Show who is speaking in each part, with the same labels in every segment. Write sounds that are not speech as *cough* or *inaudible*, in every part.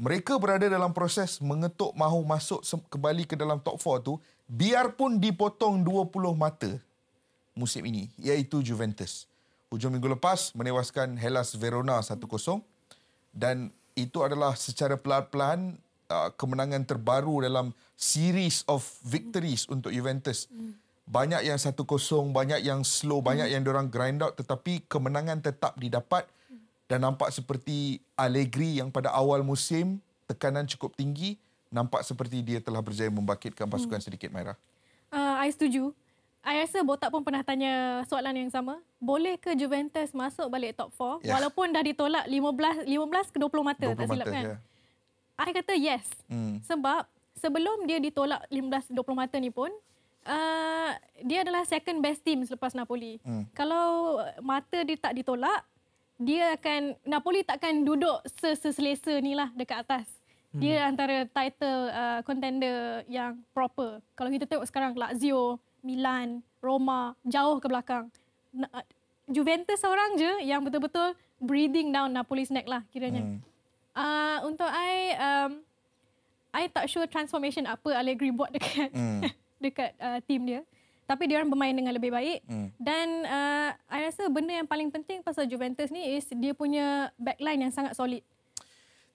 Speaker 1: mereka berada dalam proses mengetuk mahu masuk kembali ke dalam top 4 tu biarpun dipotong 20 mata musim ini iaitu Juventus. Hujung minggu lepas menewaskan Hellas Verona 1-0 dan itu adalah secara pelan-pelan uh, kemenangan terbaru dalam series of victories untuk Juventus. Banyak yang 1-0, banyak yang slow, banyak hmm. yang diorang grind out tetapi kemenangan tetap didapat dan nampak seperti Allegri yang pada awal musim tekanan cukup tinggi nampak seperti dia telah berjaya membangkitkan pasukan hmm. sedikit Myra.
Speaker 2: Ah uh, setuju. I rasa Botak pun pernah tanya soalan yang sama. Boleh ke Juventus masuk balik top 4 yeah. walaupun dah ditolak 15 15 ke 20 mata 20 tak silap mata, kan? Yeah. kata yes. Hmm. Sebab sebelum dia ditolak 15 20 mata ni pun Uh, dia adalah second best team selepas Napoli. Hmm. Kalau mata dia tak ditolak, dia akan Napoli takkan duduk seselesa ni lah dekat atas. Dia hmm. antara title uh, contender yang proper. Kalau kita tengok sekarang Lazio, Milan, Roma jauh ke belakang. Uh, Juventus seorang je yang betul-betul breathing down Napoli neck lah kiranya. Hmm. Uh, untuk I, um, I tak sure transformation apa Allegri buat dekat hmm. *laughs* dekat uh, team dia tapi dia orang bermain dengan lebih baik hmm. dan uh, I rasa benda yang paling penting pasal Juventus ni is dia punya backline yang sangat solid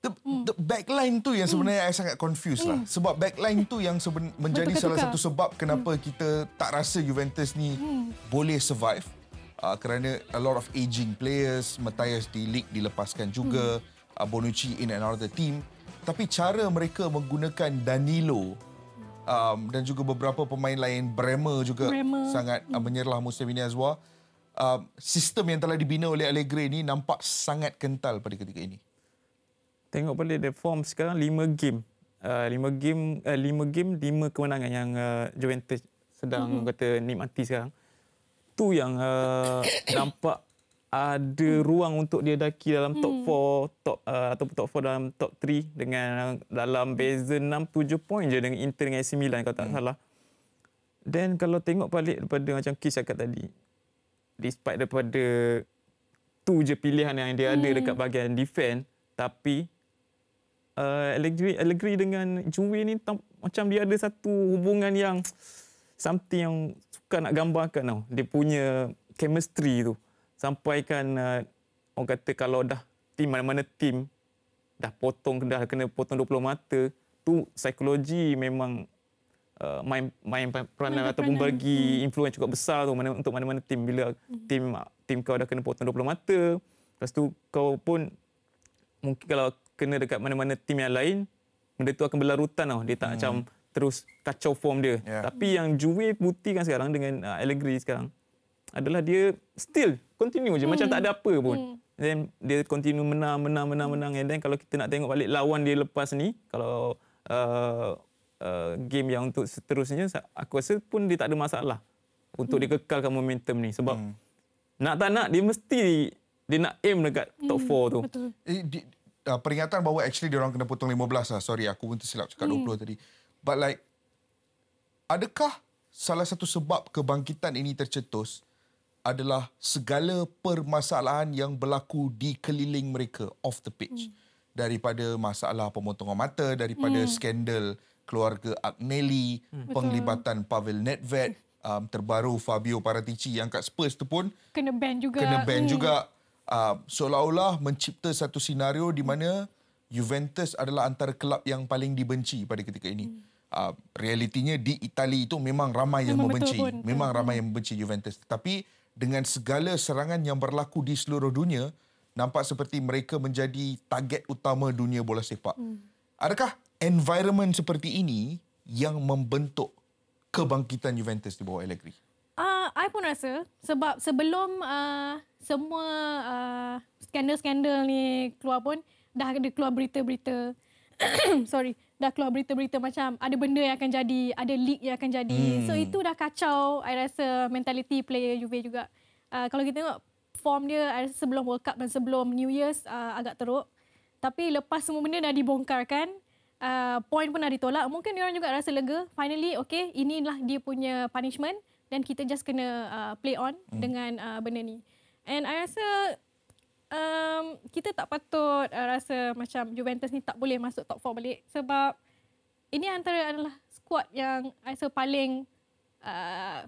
Speaker 1: the, hmm. the backline tu yang sebenarnya hmm. I sangat confused lah hmm. sebab backline tu yang seben, menjadi salah satu sebab kenapa hmm. kita tak rasa Juventus ni hmm. boleh survive Uh, kerana a lot of aging players, Matthias di league dilepaskan juga, hmm. uh, Bonucci in another team. Tapi cara mereka menggunakan Danilo um, dan juga beberapa pemain lain Bremer juga Bremer. sangat uh, menyerlah musim ini Azwa. Um, sistem yang telah dibina oleh Allegri ini nampak sangat kental pada ketika ini. Tengok
Speaker 3: balik the form sekarang 5
Speaker 1: game. Uh, 5
Speaker 3: game uh, lima uh, 5 game lima kemenangan yang uh, Juventus sedang mm-hmm. kata nikmati sekarang. Tu yang uh, *coughs* nampak ada hmm. ruang untuk dia daki dalam top 4 hmm. top uh, ataupun top 4 dalam top 3 dengan dalam beza 6 7 point je dengan Inter dengan AC Milan kalau tak hmm. salah. Then kalau tengok balik daripada macam kisah kat tadi despite daripada tu je pilihan yang dia hmm. ada dekat bahagian defend tapi uh, Allegri, Allegri dengan Juve ni tam, macam dia ada satu hubungan yang *tsk* something yang suka nak gambarkan tau. Dia punya chemistry tu sampaikan uh, orang kata kalau dah tim mana-mana tim dah potong dah kena potong 20 mata tu psikologi memang uh, main main peranan mana ataupun peranan. bagi hmm. influence cukup besar tu mana untuk mana-mana tim bila hmm. tim tim kau dah kena potong 20 mata lepas tu kau pun mungkin kalau kena dekat mana-mana tim yang lain benda tu akan berlarutan tau dia tak hmm. macam terus kacau form dia yeah. tapi yang Juve buktikan sekarang dengan uh, Allegri sekarang adalah dia still continue je mm. macam tak ada hmm. apa pun. Mm. Then dia continue menang menang menang menang and then kalau kita nak tengok balik lawan dia lepas ni kalau uh, uh, game yang untuk seterusnya aku rasa pun dia tak ada masalah untuk mm. dia
Speaker 1: kekalkan momentum ni sebab mm. nak tak nak dia mesti dia nak aim dekat hmm, top 4 tu. Betul. Eh, uh, peringatan bahawa actually dia orang kena potong 15 lah. Sorry, aku pun tersilap cakap hmm. 20 tadi. But like, adakah salah satu sebab kebangkitan ini tercetus adalah segala permasalahan yang berlaku di keliling mereka off the pitch. Hmm. Daripada masalah pemotongan mata, daripada hmm. skandal keluarga Agnelli, hmm. penglibatan Betul. Pavel Nedved, um, terbaru Fabio Paratici yang kat Spurs tu pun
Speaker 2: kena ban juga. Kena ban hmm. juga.
Speaker 1: Um, seolah-olah mencipta satu senario di mana Juventus adalah antara kelab yang paling dibenci pada ketika ini. Hmm. Uh, realitinya di Itali itu memang ramai memang yang membenci. Memang hmm. ramai yang membenci Juventus. tapi dengan segala serangan yang berlaku di seluruh dunia nampak seperti mereka menjadi target utama dunia bola sepak. Hmm. Adakah environment seperti ini yang membentuk kebangkitan Juventus di bawah Allegri?
Speaker 2: Ah, uh, I pun rasa sebab sebelum uh, semua uh, skandal-skandal ni keluar pun dah ada keluar berita-berita *coughs* sorry dah keluar berita-berita macam ada benda yang akan jadi ada leak yang akan jadi hmm. so itu dah kacau I rasa mentality player Juve juga uh, kalau kita tengok form dia I rasa sebelum World Cup dan sebelum New Year's uh, agak teruk tapi lepas semua benda dah dibongkarkan uh, point pun dah ditolak mungkin dia orang juga rasa lega finally okay inilah dia punya punishment dan kita just kena uh, play on hmm. dengan uh, benda ni and I rasa um, kita tak patut uh, rasa macam Juventus ni tak boleh masuk top 4 balik sebab ini antara adalah squad yang rasa paling uh,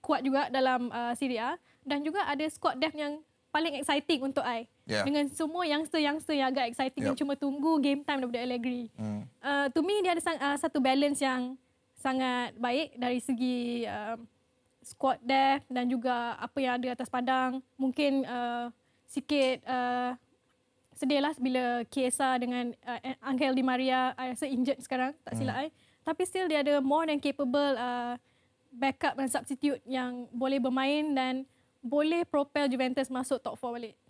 Speaker 2: kuat juga dalam uh, Serie A dan juga ada squad depth yang paling exciting untuk I. Yeah. Dengan semua youngster-youngster yang agak exciting yep. Ya. yang cuma tunggu game time daripada Allegri. Mm. Uh, to me, dia ada uh, satu balance yang sangat baik dari segi uh, squad depth dan juga apa yang ada atas padang. Mungkin uh, sikit uh, sedih lah bila Kiesa dengan uh, Angel Di Maria I rasa injured sekarang tak silap hmm. Eh. tapi still dia ada more than capable uh, backup dan substitute yang boleh bermain dan boleh propel Juventus masuk top 4 balik